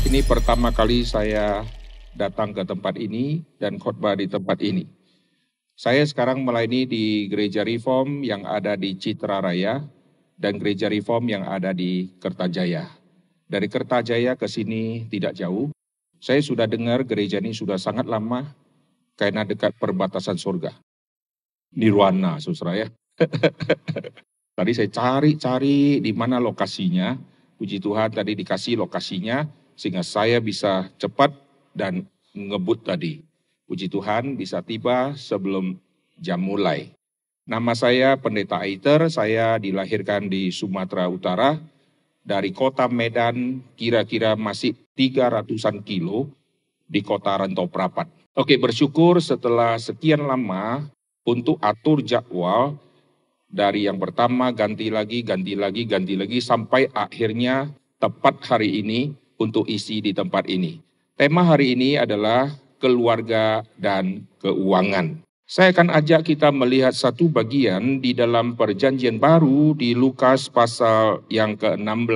Ini pertama kali saya datang ke tempat ini dan khotbah di tempat ini. Saya sekarang melayani di Gereja Reform yang ada di Citra Raya dan Gereja Reform yang ada di Kertajaya. Dari Kertajaya ke sini tidak jauh. Saya sudah dengar gereja ini sudah sangat lama karena dekat perbatasan surga. Nirwana, susra ya. tadi saya cari-cari di mana lokasinya. Puji Tuhan tadi dikasih lokasinya sehingga saya bisa cepat dan ngebut tadi. Puji Tuhan bisa tiba sebelum jam mulai. Nama saya Pendeta Aiter, saya dilahirkan di Sumatera Utara, dari kota Medan kira-kira masih 300-an kilo di kota Rantau Prapat. Oke bersyukur setelah sekian lama untuk atur jadwal dari yang pertama ganti lagi, ganti lagi, ganti lagi sampai akhirnya tepat hari ini untuk isi di tempat ini. Tema hari ini adalah keluarga dan keuangan. Saya akan ajak kita melihat satu bagian di dalam perjanjian baru di Lukas pasal yang ke-16.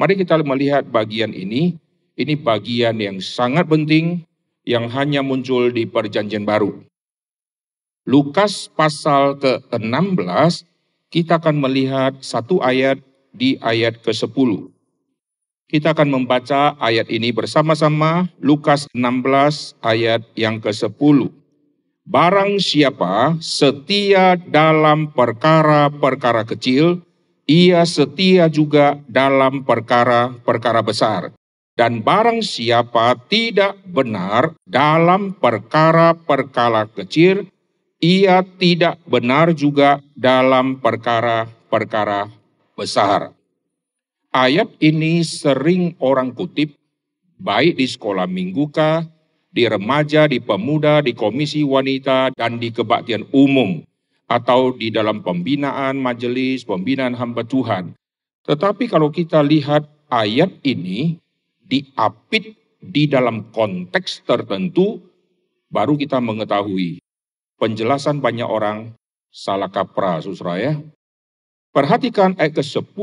Mari kita melihat bagian ini. Ini bagian yang sangat penting yang hanya muncul di perjanjian baru. Lukas pasal ke-16 kita akan melihat satu ayat di ayat ke-10. Kita akan membaca ayat ini bersama-sama Lukas 16 ayat yang ke-10. Barang siapa setia dalam perkara-perkara kecil, ia setia juga dalam perkara-perkara besar. Dan barang siapa tidak benar dalam perkara-perkara kecil, ia tidak benar juga dalam perkara-perkara besar. Ayat ini sering orang kutip, baik di sekolah minggu di remaja, di pemuda, di komisi wanita, dan di kebaktian umum, atau di dalam pembinaan majelis, pembinaan hamba Tuhan. Tetapi kalau kita lihat ayat ini diapit di dalam konteks tertentu, baru kita mengetahui. Penjelasan banyak orang salah kaprah, susra ya. Perhatikan ayat ke-10,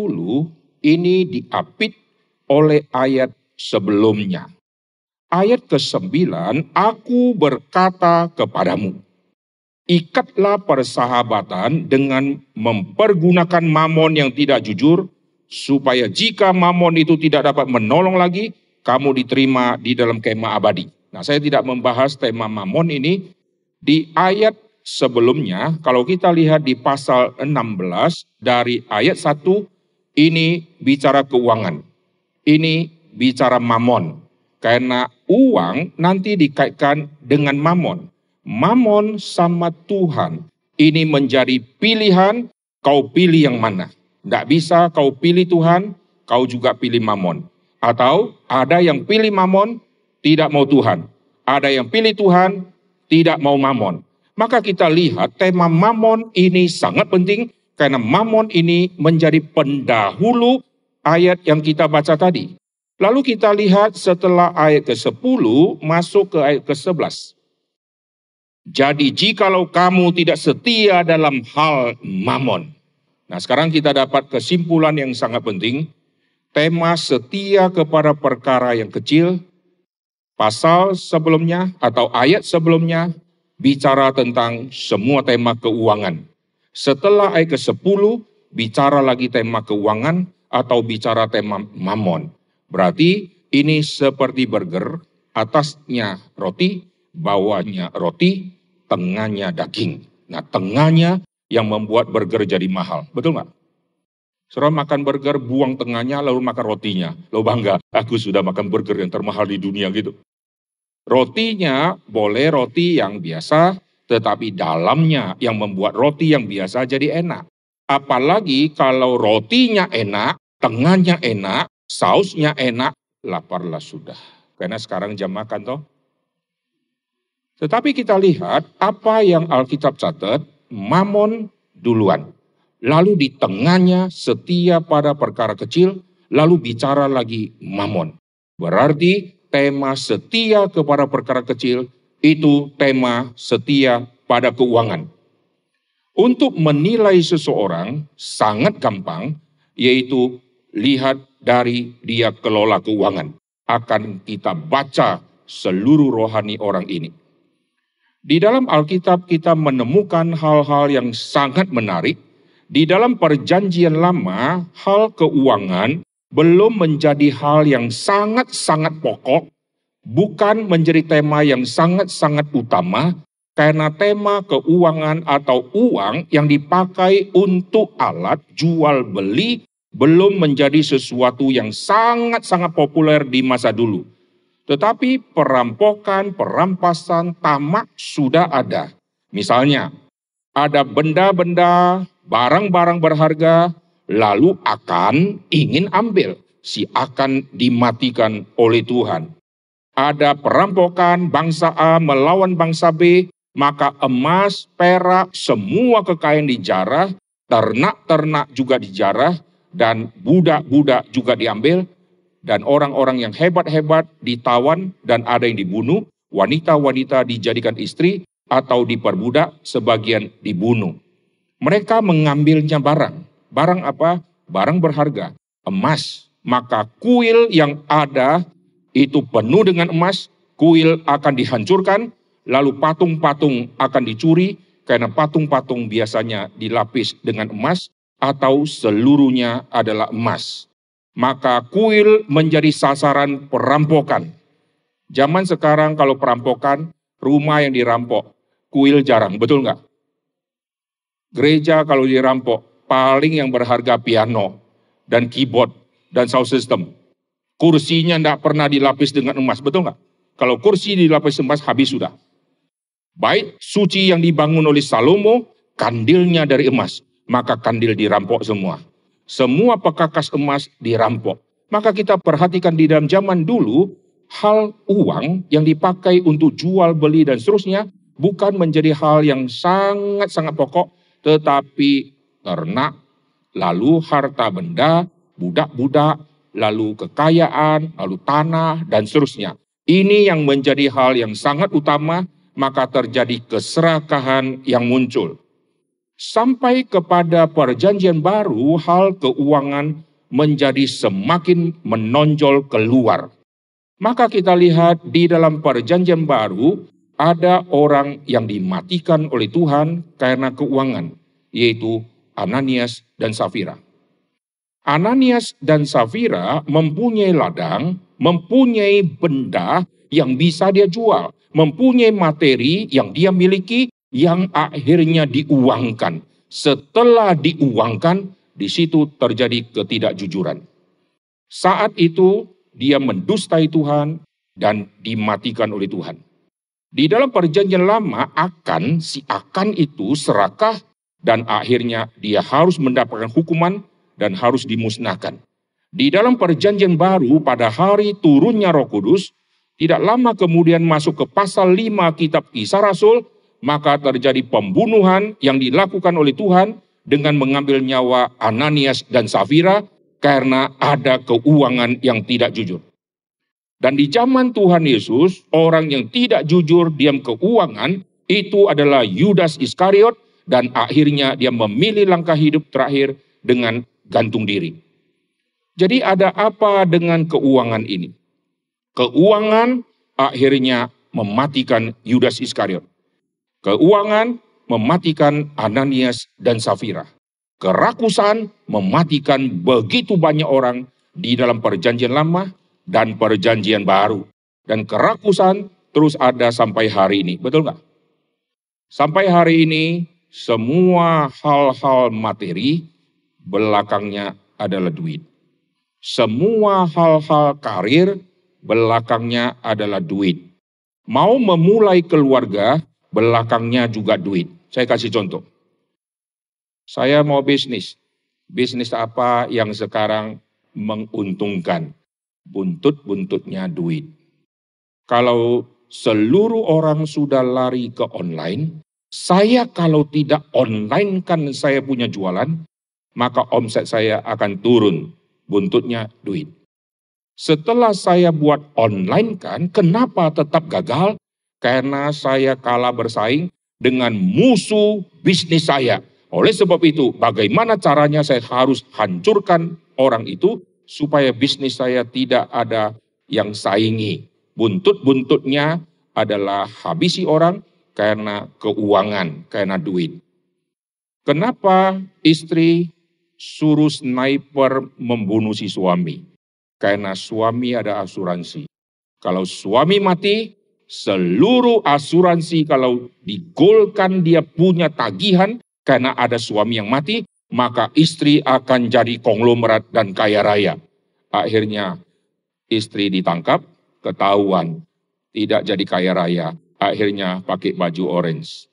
ini diapit oleh ayat sebelumnya. Ayat ke-9, aku berkata kepadamu, ikatlah persahabatan dengan mempergunakan mamon yang tidak jujur, supaya jika mamon itu tidak dapat menolong lagi, kamu diterima di dalam kemah abadi. Nah, saya tidak membahas tema mamon ini di ayat sebelumnya. Kalau kita lihat di pasal 16 dari ayat 1 ini bicara keuangan. Ini bicara mamon. Karena uang nanti dikaitkan dengan mamon. Mamon sama Tuhan. Ini menjadi pilihan kau pilih yang mana. Tidak bisa kau pilih Tuhan, kau juga pilih mamon. Atau ada yang pilih mamon, tidak mau Tuhan. Ada yang pilih Tuhan, tidak mau mamon. Maka kita lihat tema mamon ini sangat penting karena mamon ini menjadi pendahulu ayat yang kita baca tadi. Lalu kita lihat setelah ayat ke-10 masuk ke ayat ke-11. Jadi jikalau kamu tidak setia dalam hal mamon. Nah sekarang kita dapat kesimpulan yang sangat penting. Tema setia kepada perkara yang kecil. Pasal sebelumnya atau ayat sebelumnya bicara tentang semua tema keuangan. Setelah ayat ke-10, bicara lagi tema keuangan atau bicara tema mamon. Berarti ini seperti burger, atasnya roti, bawahnya roti, tengahnya daging. Nah, tengahnya yang membuat burger jadi mahal. Betul nggak? Seorang makan burger, buang tengahnya, lalu makan rotinya. Lo bangga, aku sudah makan burger yang termahal di dunia gitu. Rotinya boleh roti yang biasa, tetapi dalamnya yang membuat roti yang biasa jadi enak. Apalagi kalau rotinya enak, tengahnya enak, sausnya enak, laparlah sudah. Karena sekarang jam makan toh. Tetapi kita lihat apa yang Alkitab catat, mamon duluan. Lalu di tengahnya setia pada perkara kecil, lalu bicara lagi mamon. Berarti tema setia kepada perkara kecil itu tema setia pada keuangan. Untuk menilai seseorang sangat gampang, yaitu lihat dari dia kelola keuangan. Akan kita baca seluruh rohani orang ini. Di dalam Alkitab kita menemukan hal-hal yang sangat menarik. Di dalam perjanjian lama, hal keuangan belum menjadi hal yang sangat-sangat pokok bukan menjadi tema yang sangat-sangat utama karena tema keuangan atau uang yang dipakai untuk alat jual beli belum menjadi sesuatu yang sangat-sangat populer di masa dulu. Tetapi perampokan, perampasan, tamak sudah ada. Misalnya, ada benda-benda, barang-barang berharga, lalu akan ingin ambil. Si akan dimatikan oleh Tuhan ada perampokan bangsa A melawan bangsa B, maka emas, perak, semua kekayaan dijarah, ternak-ternak juga dijarah, dan budak-budak juga diambil, dan orang-orang yang hebat-hebat ditawan dan ada yang dibunuh, wanita-wanita dijadikan istri atau diperbudak, sebagian dibunuh. Mereka mengambilnya barang. Barang apa? Barang berharga, emas. Maka kuil yang ada itu penuh dengan emas, kuil akan dihancurkan, lalu patung-patung akan dicuri, karena patung-patung biasanya dilapis dengan emas atau seluruhnya adalah emas. Maka kuil menjadi sasaran perampokan. Zaman sekarang kalau perampokan, rumah yang dirampok, kuil jarang, betul nggak? Gereja kalau dirampok, paling yang berharga piano dan keyboard dan sound system. Kursinya tidak pernah dilapis dengan emas, betul nggak? Kalau kursi dilapis emas habis sudah. Baik, suci yang dibangun oleh Salomo, kandilnya dari emas, maka kandil dirampok semua. Semua pekakas emas dirampok. Maka kita perhatikan di dalam zaman dulu, hal uang yang dipakai untuk jual beli dan seterusnya bukan menjadi hal yang sangat-sangat pokok, tetapi ternak, lalu harta benda, budak-budak, lalu kekayaan, lalu tanah, dan seterusnya. Ini yang menjadi hal yang sangat utama, maka terjadi keserakahan yang muncul. Sampai kepada Perjanjian Baru, hal keuangan menjadi semakin menonjol keluar. Maka kita lihat di dalam Perjanjian Baru, ada orang yang dimatikan oleh Tuhan karena keuangan, yaitu Ananias dan Safira. Ananias dan Safira mempunyai ladang, mempunyai benda yang bisa dia jual, mempunyai materi yang dia miliki yang akhirnya diuangkan. Setelah diuangkan, di situ terjadi ketidakjujuran. Saat itu dia mendustai Tuhan dan dimatikan oleh Tuhan. Di dalam perjanjian lama akan si akan itu serakah dan akhirnya dia harus mendapatkan hukuman dan harus dimusnahkan. Di dalam perjanjian baru pada hari turunnya roh kudus, tidak lama kemudian masuk ke pasal 5 kitab kisah rasul, maka terjadi pembunuhan yang dilakukan oleh Tuhan dengan mengambil nyawa Ananias dan Safira karena ada keuangan yang tidak jujur. Dan di zaman Tuhan Yesus, orang yang tidak jujur diam keuangan itu adalah Yudas Iskariot dan akhirnya dia memilih langkah hidup terakhir dengan gantung diri. Jadi ada apa dengan keuangan ini? Keuangan akhirnya mematikan Yudas Iskariot. Keuangan mematikan Ananias dan Safira. Kerakusan mematikan begitu banyak orang di dalam perjanjian lama dan perjanjian baru. Dan kerakusan terus ada sampai hari ini. Betul nggak? Sampai hari ini semua hal-hal materi belakangnya adalah duit. Semua hal-hal karir belakangnya adalah duit. Mau memulai keluarga, belakangnya juga duit. Saya kasih contoh. Saya mau bisnis. Bisnis apa yang sekarang menguntungkan? Buntut-buntutnya duit. Kalau seluruh orang sudah lari ke online, saya kalau tidak online kan saya punya jualan, maka omset saya akan turun. Buntutnya duit. Setelah saya buat online kan, kenapa tetap gagal? Karena saya kalah bersaing dengan musuh bisnis saya. Oleh sebab itu, bagaimana caranya saya harus hancurkan orang itu supaya bisnis saya tidak ada yang saingi. Buntut-buntutnya adalah habisi orang karena keuangan, karena duit. Kenapa istri suruh sniper membunuh si suami. Karena suami ada asuransi. Kalau suami mati, seluruh asuransi kalau digolkan dia punya tagihan karena ada suami yang mati, maka istri akan jadi konglomerat dan kaya raya. Akhirnya istri ditangkap, ketahuan, tidak jadi kaya raya. Akhirnya pakai baju orange.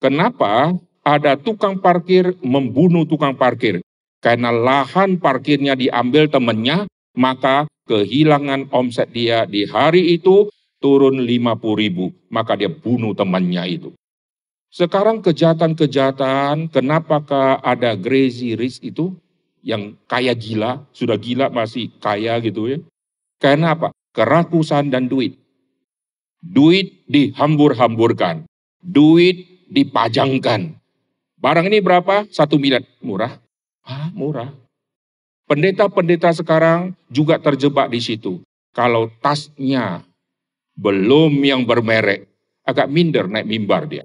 Kenapa ada tukang parkir membunuh tukang parkir. Karena lahan parkirnya diambil temannya, maka kehilangan omset dia di hari itu turun 50 ribu. Maka dia bunuh temannya itu. Sekarang kejahatan-kejahatan, kenapakah ada crazy risk itu? Yang kaya gila, sudah gila masih kaya gitu ya. Karena apa? Kerakusan dan duit. Duit dihambur-hamburkan. Duit dipajangkan Barang ini berapa? Satu miliar. Murah. Ah, murah. Pendeta-pendeta sekarang juga terjebak di situ. Kalau tasnya belum yang bermerek, agak minder naik mimbar dia.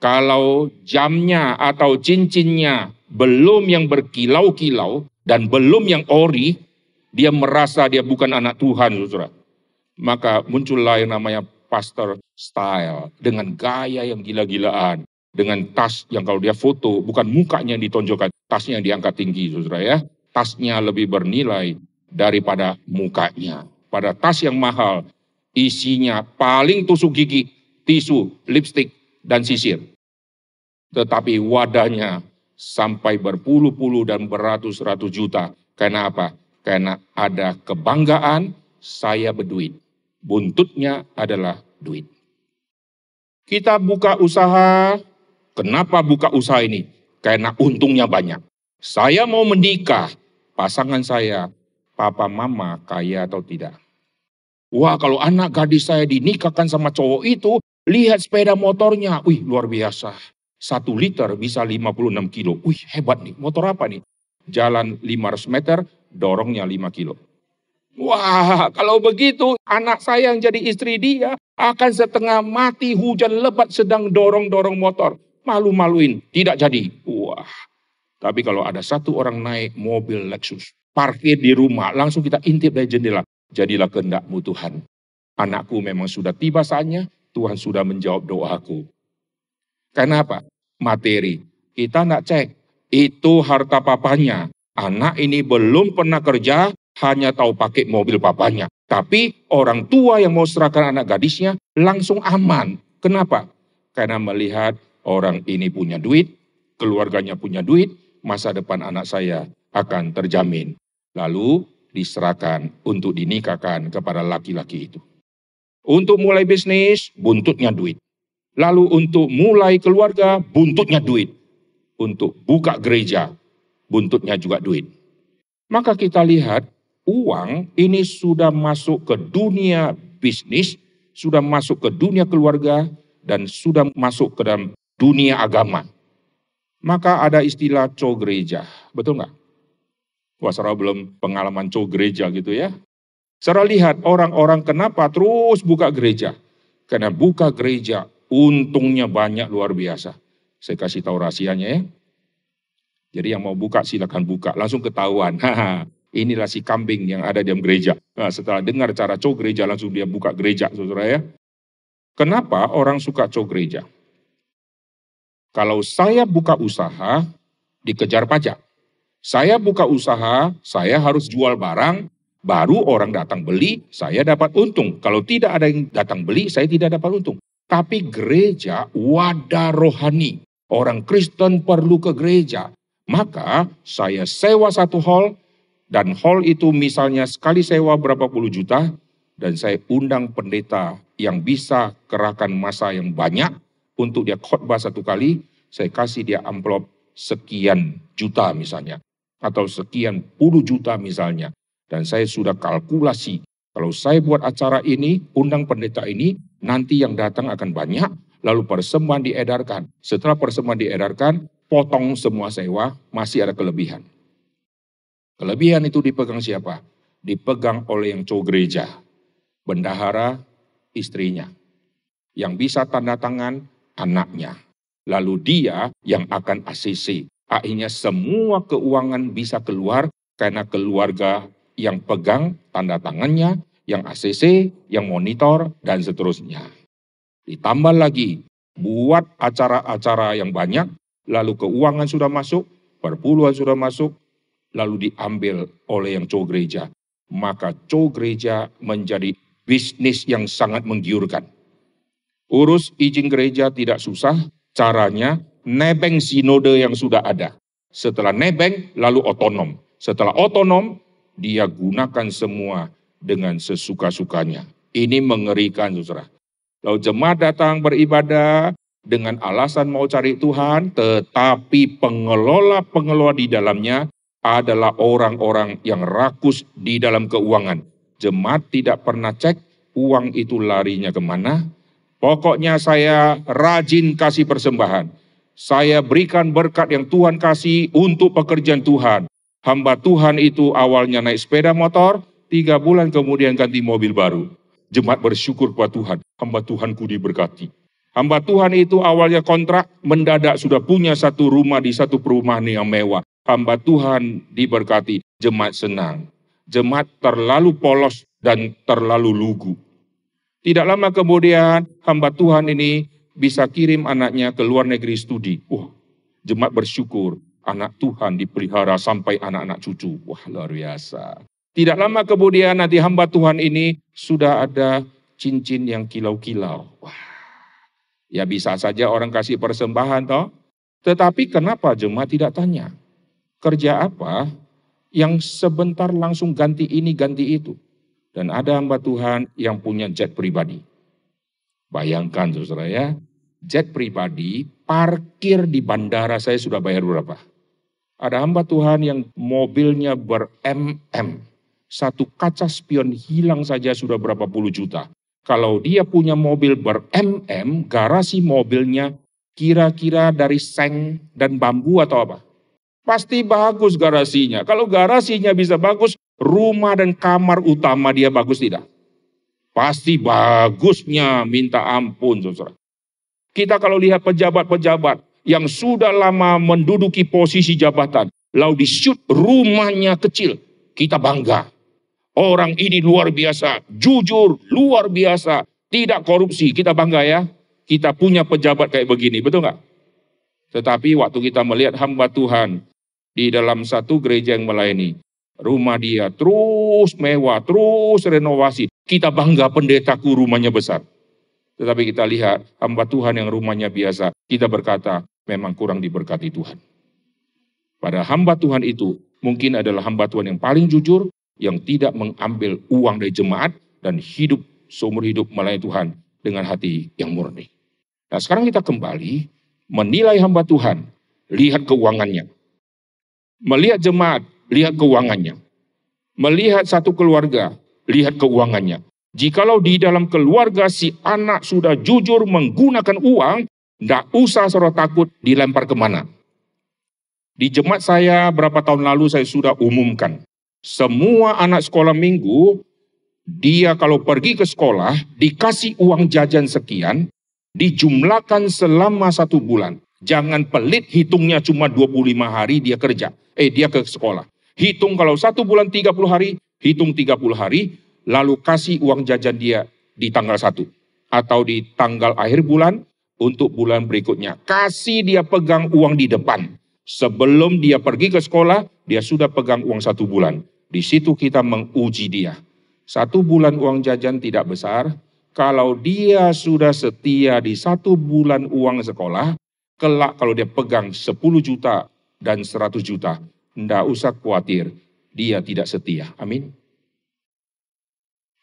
Kalau jamnya atau cincinnya belum yang berkilau-kilau dan belum yang ori, dia merasa dia bukan anak Tuhan, saudara. Maka muncullah yang namanya pastor style dengan gaya yang gila-gilaan dengan tas yang kalau dia foto, bukan mukanya yang ditonjolkan, tasnya yang diangkat tinggi, saudara ya. Tasnya lebih bernilai daripada mukanya. Pada tas yang mahal, isinya paling tusuk gigi, tisu, lipstick, dan sisir. Tetapi wadahnya sampai berpuluh-puluh dan beratus-ratus juta. Karena apa? Karena ada kebanggaan saya berduit. Buntutnya adalah duit. Kita buka usaha, Kenapa buka usaha ini? Karena untungnya banyak. Saya mau menikah, pasangan saya, papa mama kaya atau tidak. Wah kalau anak gadis saya dinikahkan sama cowok itu, lihat sepeda motornya, wih luar biasa. Satu liter bisa 56 kilo, wih hebat nih, motor apa nih? Jalan 500 meter, dorongnya 5 kilo. Wah, kalau begitu anak saya yang jadi istri dia akan setengah mati hujan lebat sedang dorong-dorong motor malu-maluin, tidak jadi. Wah, tapi kalau ada satu orang naik mobil Lexus, parkir di rumah, langsung kita intip dari jendela. Jadilah kehendakmu Tuhan. Anakku memang sudah tiba saatnya, Tuhan sudah menjawab doaku. Kenapa? Materi. Kita nak cek, itu harta papanya. Anak ini belum pernah kerja, hanya tahu pakai mobil papanya. Tapi orang tua yang mau serahkan anak gadisnya langsung aman. Kenapa? Karena melihat Orang ini punya duit, keluarganya punya duit, masa depan anak saya akan terjamin. Lalu diserahkan untuk dinikahkan kepada laki-laki itu. Untuk mulai bisnis, buntutnya duit. Lalu untuk mulai keluarga, buntutnya duit. Untuk buka gereja, buntutnya juga duit. Maka kita lihat uang ini sudah masuk ke dunia bisnis, sudah masuk ke dunia keluarga, dan sudah masuk ke dalam dunia agama. Maka ada istilah co gereja, betul nggak? Wah, belum pengalaman co gereja gitu ya. Saudara lihat orang-orang kenapa terus buka gereja. Karena buka gereja untungnya banyak luar biasa. Saya kasih tahu rahasianya ya. Jadi yang mau buka silakan buka, langsung ketahuan. Inilah si kambing yang ada di dalam gereja. Nah, setelah dengar cara co gereja langsung dia buka gereja, saudara ya. Kenapa orang suka co gereja? Kalau saya buka usaha, dikejar pajak. Saya buka usaha, saya harus jual barang, baru orang datang beli, saya dapat untung. Kalau tidak ada yang datang beli, saya tidak dapat untung. Tapi gereja wadah rohani. Orang Kristen perlu ke gereja. Maka saya sewa satu hall, dan hall itu misalnya sekali sewa berapa puluh juta, dan saya undang pendeta yang bisa kerahkan masa yang banyak, untuk dia khotbah satu kali, saya kasih dia amplop sekian juta misalnya, atau sekian puluh juta misalnya. Dan saya sudah kalkulasi, kalau saya buat acara ini, undang pendeta ini, nanti yang datang akan banyak, lalu persembahan diedarkan. Setelah persembahan diedarkan, potong semua sewa, masih ada kelebihan. Kelebihan itu dipegang siapa? Dipegang oleh yang cowok gereja, bendahara, istrinya. Yang bisa tanda tangan, anaknya. Lalu dia yang akan ACC. Akhirnya semua keuangan bisa keluar karena keluarga yang pegang tanda tangannya, yang ACC, yang monitor, dan seterusnya. Ditambah lagi, buat acara-acara yang banyak, lalu keuangan sudah masuk, perpuluhan sudah masuk, lalu diambil oleh yang cowok gereja. Maka cowok gereja menjadi bisnis yang sangat menggiurkan. Urus izin gereja tidak susah, caranya nebeng sinode yang sudah ada. Setelah nebeng, lalu otonom. Setelah otonom, dia gunakan semua dengan sesuka-sukanya. Ini mengerikan, saudara. Kalau jemaat datang beribadah dengan alasan mau cari Tuhan, tetapi pengelola-pengelola di dalamnya adalah orang-orang yang rakus di dalam keuangan. Jemaat tidak pernah cek uang itu larinya kemana, Pokoknya saya rajin kasih persembahan. Saya berikan berkat yang Tuhan kasih untuk pekerjaan Tuhan. Hamba Tuhan itu awalnya naik sepeda motor, tiga bulan kemudian ganti mobil baru. Jemaat bersyukur kepada Tuhan, hamba Tuhanku diberkati. Hamba Tuhan itu awalnya kontrak, mendadak sudah punya satu rumah di satu perumahan yang mewah. Hamba Tuhan diberkati, jemaat senang. Jemaat terlalu polos dan terlalu lugu. Tidak lama kemudian hamba Tuhan ini bisa kirim anaknya ke luar negeri studi. Wah, jemaat bersyukur anak Tuhan dipelihara sampai anak-anak cucu. Wah, luar biasa. Tidak lama kemudian nanti hamba Tuhan ini sudah ada cincin yang kilau-kilau. Wah. Ya bisa saja orang kasih persembahan toh. Tetapi kenapa jemaat tidak tanya? Kerja apa yang sebentar langsung ganti ini ganti itu? Dan ada hamba Tuhan yang punya jet pribadi. Bayangkan saudara ya, jet pribadi parkir di bandara saya sudah bayar berapa? Ada hamba Tuhan yang mobilnya ber-MM. Satu kaca spion hilang saja sudah berapa puluh juta. Kalau dia punya mobil ber-MM, garasi mobilnya kira-kira dari seng dan bambu atau apa? Pasti bagus garasinya. Kalau garasinya bisa bagus, Rumah dan kamar utama dia bagus tidak? Pasti bagusnya minta ampun saudara. Kita kalau lihat pejabat-pejabat yang sudah lama menduduki posisi jabatan, lalu disyut rumahnya kecil, kita bangga. Orang ini luar biasa, jujur, luar biasa, tidak korupsi, kita bangga ya. Kita punya pejabat kayak begini, betul nggak? Tetapi waktu kita melihat hamba Tuhan di dalam satu gereja yang melayani, Rumah dia terus mewah, terus renovasi. Kita bangga pendetaku rumahnya besar. Tetapi kita lihat hamba Tuhan yang rumahnya biasa, kita berkata memang kurang diberkati Tuhan. Pada hamba Tuhan itu mungkin adalah hamba Tuhan yang paling jujur, yang tidak mengambil uang dari jemaat dan hidup seumur hidup melayani Tuhan dengan hati yang murni. Nah sekarang kita kembali menilai hamba Tuhan, lihat keuangannya. Melihat jemaat, lihat keuangannya. Melihat satu keluarga, lihat keuangannya. Jikalau di dalam keluarga si anak sudah jujur menggunakan uang, tidak usah sorot takut dilempar kemana. Di jemaat saya berapa tahun lalu saya sudah umumkan. Semua anak sekolah minggu, dia kalau pergi ke sekolah, dikasih uang jajan sekian, dijumlahkan selama satu bulan. Jangan pelit hitungnya cuma 25 hari dia kerja. Eh dia ke sekolah. Hitung kalau satu bulan 30 hari, hitung 30 hari, lalu kasih uang jajan dia di tanggal satu atau di tanggal akhir bulan untuk bulan berikutnya. Kasih dia pegang uang di depan. Sebelum dia pergi ke sekolah, dia sudah pegang uang satu bulan. Di situ kita menguji dia. Satu bulan uang jajan tidak besar, kalau dia sudah setia di satu bulan uang sekolah, kelak kalau dia pegang 10 juta dan 100 juta, tidak usah khawatir, dia tidak setia. Amin.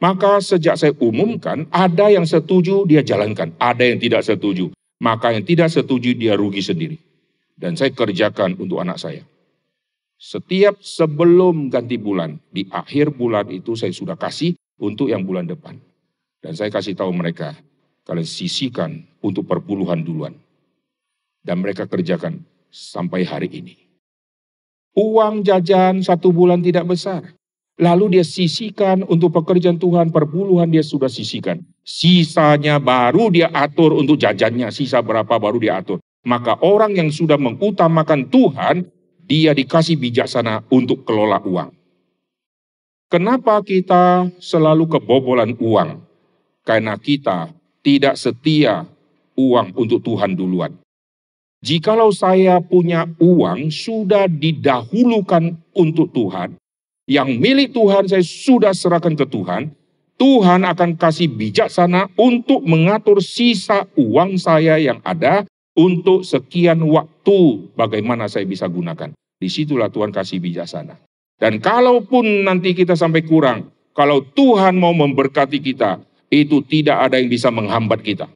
Maka sejak saya umumkan, ada yang setuju dia jalankan, ada yang tidak setuju. Maka yang tidak setuju dia rugi sendiri. Dan saya kerjakan untuk anak saya. Setiap sebelum ganti bulan, di akhir bulan itu saya sudah kasih untuk yang bulan depan. Dan saya kasih tahu mereka, kalian sisihkan untuk perpuluhan duluan. Dan mereka kerjakan sampai hari ini uang jajan satu bulan tidak besar. Lalu dia sisikan untuk pekerjaan Tuhan, perpuluhan dia sudah sisikan, Sisanya baru dia atur untuk jajannya, sisa berapa baru dia atur. Maka orang yang sudah mengutamakan Tuhan, dia dikasih bijaksana untuk kelola uang. Kenapa kita selalu kebobolan uang? Karena kita tidak setia uang untuk Tuhan duluan. Jikalau saya punya uang sudah didahulukan untuk Tuhan, yang milik Tuhan saya sudah serahkan ke Tuhan, Tuhan akan kasih bijaksana untuk mengatur sisa uang saya yang ada untuk sekian waktu bagaimana saya bisa gunakan. Disitulah Tuhan kasih bijaksana. Dan kalaupun nanti kita sampai kurang, kalau Tuhan mau memberkati kita, itu tidak ada yang bisa menghambat kita.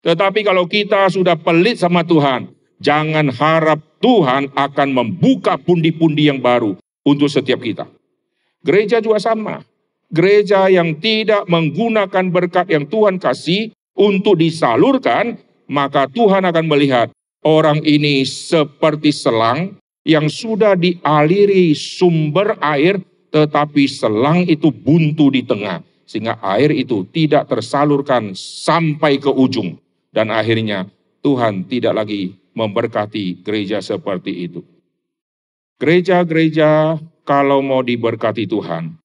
Tetapi kalau kita sudah pelit sama Tuhan, jangan harap Tuhan akan membuka pundi-pundi yang baru untuk setiap kita. Gereja juga sama. Gereja yang tidak menggunakan berkat yang Tuhan kasih untuk disalurkan, maka Tuhan akan melihat orang ini seperti selang yang sudah dialiri sumber air, tetapi selang itu buntu di tengah, sehingga air itu tidak tersalurkan sampai ke ujung dan akhirnya Tuhan tidak lagi memberkati gereja seperti itu. Gereja-gereja kalau mau diberkati Tuhan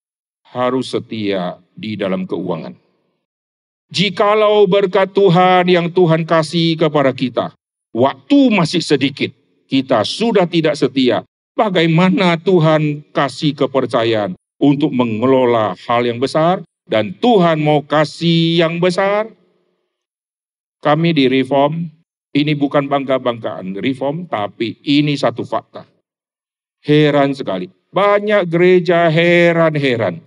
harus setia di dalam keuangan. Jikalau berkat Tuhan yang Tuhan kasih kepada kita, waktu masih sedikit, kita sudah tidak setia. Bagaimana Tuhan kasih kepercayaan untuk mengelola hal yang besar dan Tuhan mau kasih yang besar? Kami di reform, ini bukan bangga-banggaan reform, tapi ini satu fakta. Heran sekali. Banyak gereja heran-heran.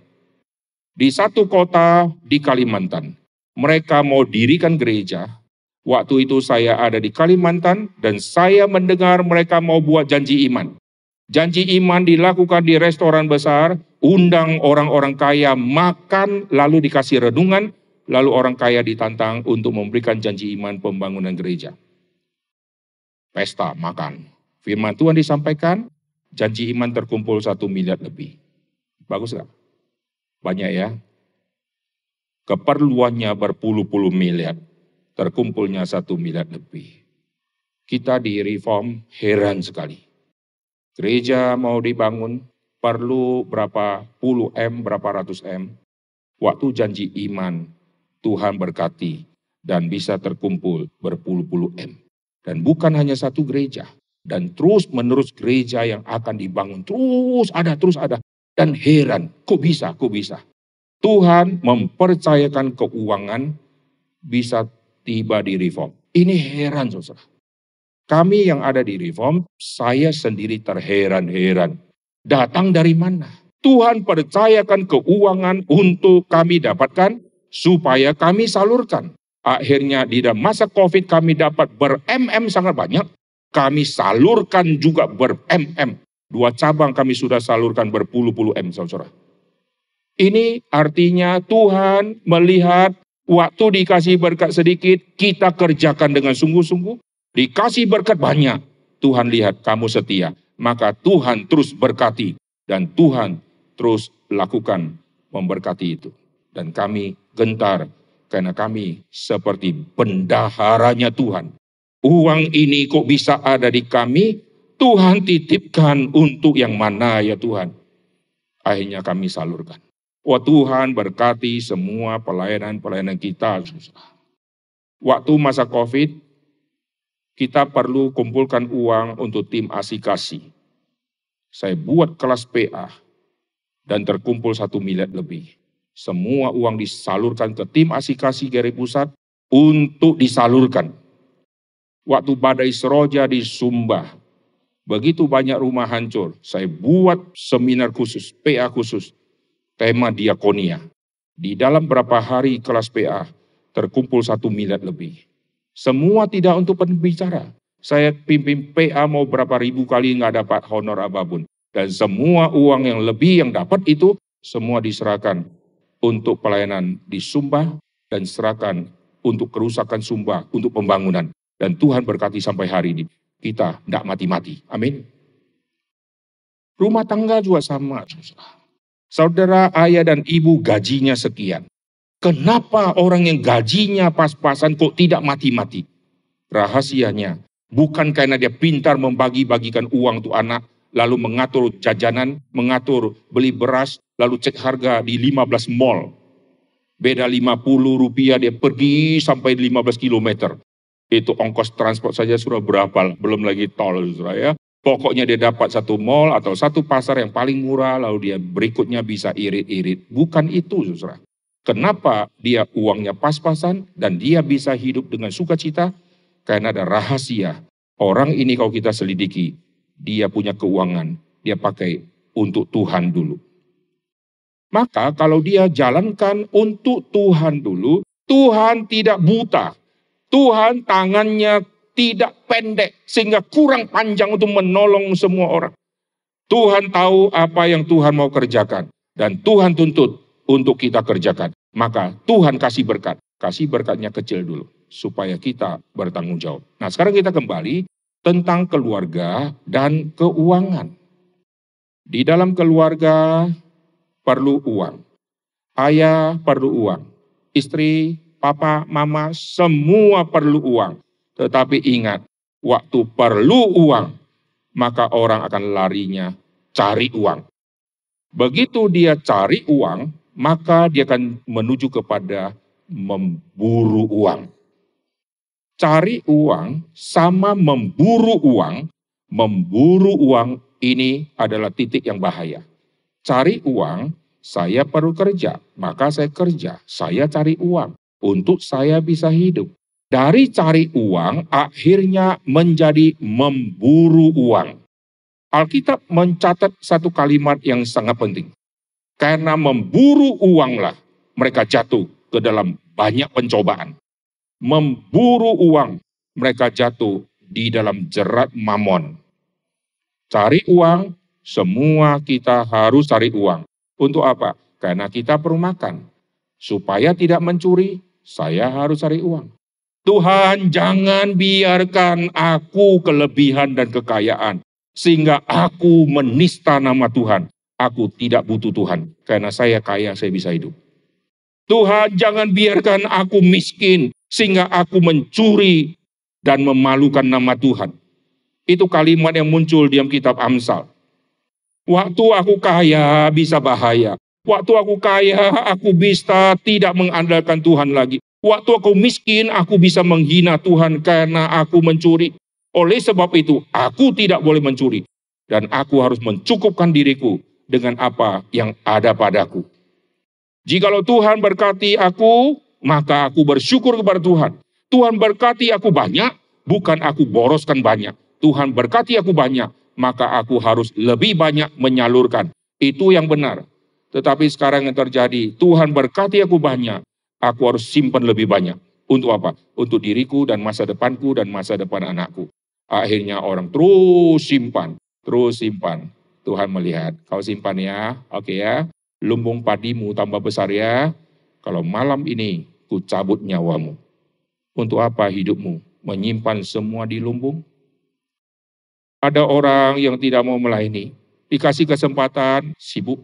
Di satu kota di Kalimantan, mereka mau dirikan gereja. Waktu itu saya ada di Kalimantan dan saya mendengar mereka mau buat janji iman. Janji iman dilakukan di restoran besar, undang orang-orang kaya makan lalu dikasih renungan, lalu orang kaya ditantang untuk memberikan janji iman pembangunan gereja. Pesta, makan. Firman Tuhan disampaikan, janji iman terkumpul satu miliar lebih. Bagus nggak? Banyak ya. Keperluannya berpuluh-puluh miliar, terkumpulnya satu miliar lebih. Kita di reform heran sekali. Gereja mau dibangun, perlu berapa puluh M, berapa ratus M. Waktu janji iman Tuhan berkati dan bisa terkumpul berpuluh-puluh M. Dan bukan hanya satu gereja. Dan terus menerus gereja yang akan dibangun. Terus ada, terus ada. Dan heran, kok bisa, kok bisa. Tuhan mempercayakan keuangan bisa tiba di reform. Ini heran saudara. Kami yang ada di reform, saya sendiri terheran-heran. Datang dari mana? Tuhan percayakan keuangan untuk kami dapatkan supaya kami salurkan. Akhirnya di dalam masa COVID kami dapat ber-MM sangat banyak. Kami salurkan juga ber-MM. Dua cabang kami sudah salurkan berpuluh-puluh M, saudara. Ini artinya Tuhan melihat waktu dikasih berkat sedikit, kita kerjakan dengan sungguh-sungguh. Dikasih berkat banyak, Tuhan lihat kamu setia. Maka Tuhan terus berkati dan Tuhan terus lakukan memberkati itu. Dan kami gentar karena kami seperti bendaharanya Tuhan. Uang ini kok bisa ada di kami? Tuhan titipkan untuk yang mana ya Tuhan? Akhirnya kami salurkan. Wah Tuhan berkati semua pelayanan-pelayanan kita. Waktu masa COVID, kita perlu kumpulkan uang untuk tim asikasi. Saya buat kelas PA dan terkumpul satu miliar lebih. Semua uang disalurkan ke tim asikasi Gere Pusat untuk disalurkan. Waktu badai seroja di Sumba, begitu banyak rumah hancur, saya buat seminar khusus, PA khusus, tema diakonia. Di dalam berapa hari kelas PA, terkumpul satu miliar lebih. Semua tidak untuk pembicara. Saya pimpin PA mau berapa ribu kali nggak dapat honor apapun. Dan semua uang yang lebih yang dapat itu semua diserahkan untuk pelayanan di Sumba dan serahkan untuk kerusakan Sumba, untuk pembangunan. Dan Tuhan berkati sampai hari ini. Kita tidak mati-mati. Amin. Rumah tangga juga sama. Saudara, ayah dan ibu gajinya sekian. Kenapa orang yang gajinya pas-pasan kok tidak mati-mati? Rahasianya bukan karena dia pintar membagi-bagikan uang untuk anak, lalu mengatur jajanan, mengatur beli beras, lalu cek harga di 15 mall. Beda 50 rupiah dia pergi sampai 15 kilometer. Itu ongkos transport saja sudah berapa, belum lagi tol sudah ya. Pokoknya dia dapat satu mall atau satu pasar yang paling murah, lalu dia berikutnya bisa irit-irit. Bukan itu, susra. Kenapa dia uangnya pas-pasan dan dia bisa hidup dengan sukacita? Karena ada rahasia. Orang ini kalau kita selidiki, dia punya keuangan, dia pakai untuk Tuhan dulu. Maka kalau dia jalankan untuk Tuhan dulu, Tuhan tidak buta. Tuhan tangannya tidak pendek sehingga kurang panjang untuk menolong semua orang. Tuhan tahu apa yang Tuhan mau kerjakan dan Tuhan tuntut untuk kita kerjakan. Maka Tuhan kasih berkat. Kasih berkatnya kecil dulu supaya kita bertanggung jawab. Nah, sekarang kita kembali tentang keluarga dan keuangan. Di dalam keluarga perlu uang. Ayah perlu uang. Istri, papa, mama, semua perlu uang. Tetapi ingat, waktu perlu uang, maka orang akan larinya cari uang. Begitu dia cari uang, maka dia akan menuju kepada memburu uang cari uang sama memburu uang. Memburu uang ini adalah titik yang bahaya. Cari uang, saya perlu kerja, maka saya kerja, saya cari uang untuk saya bisa hidup. Dari cari uang, akhirnya menjadi memburu uang. Alkitab mencatat satu kalimat yang sangat penting. Karena memburu uanglah mereka jatuh ke dalam banyak pencobaan memburu uang, mereka jatuh di dalam jerat mamon. Cari uang, semua kita harus cari uang. Untuk apa? Karena kita perlu makan. Supaya tidak mencuri, saya harus cari uang. Tuhan, jangan biarkan aku kelebihan dan kekayaan sehingga aku menista nama Tuhan. Aku tidak butuh Tuhan karena saya kaya, saya bisa hidup. Tuhan, jangan biarkan aku miskin sehingga aku mencuri dan memalukan nama Tuhan. Itu kalimat yang muncul di kitab Amsal. Waktu aku kaya bisa bahaya. Waktu aku kaya, aku bisa tidak mengandalkan Tuhan lagi. Waktu aku miskin, aku bisa menghina Tuhan karena aku mencuri. Oleh sebab itu, aku tidak boleh mencuri. Dan aku harus mencukupkan diriku dengan apa yang ada padaku. Jikalau Tuhan berkati aku, maka aku bersyukur kepada Tuhan. Tuhan berkati aku banyak, bukan aku boroskan banyak. Tuhan berkati aku banyak, maka aku harus lebih banyak menyalurkan. Itu yang benar. Tetapi sekarang yang terjadi, Tuhan berkati aku banyak, aku harus simpan lebih banyak. Untuk apa? Untuk diriku dan masa depanku dan masa depan anakku. Akhirnya orang terus simpan, terus simpan. Tuhan melihat, kau simpan ya, oke okay ya. Lumbung padimu tambah besar ya, kalau malam ini ku cabut nyawamu. Untuk apa hidupmu? Menyimpan semua di lumbung? Ada orang yang tidak mau melayani, dikasih kesempatan, sibuk.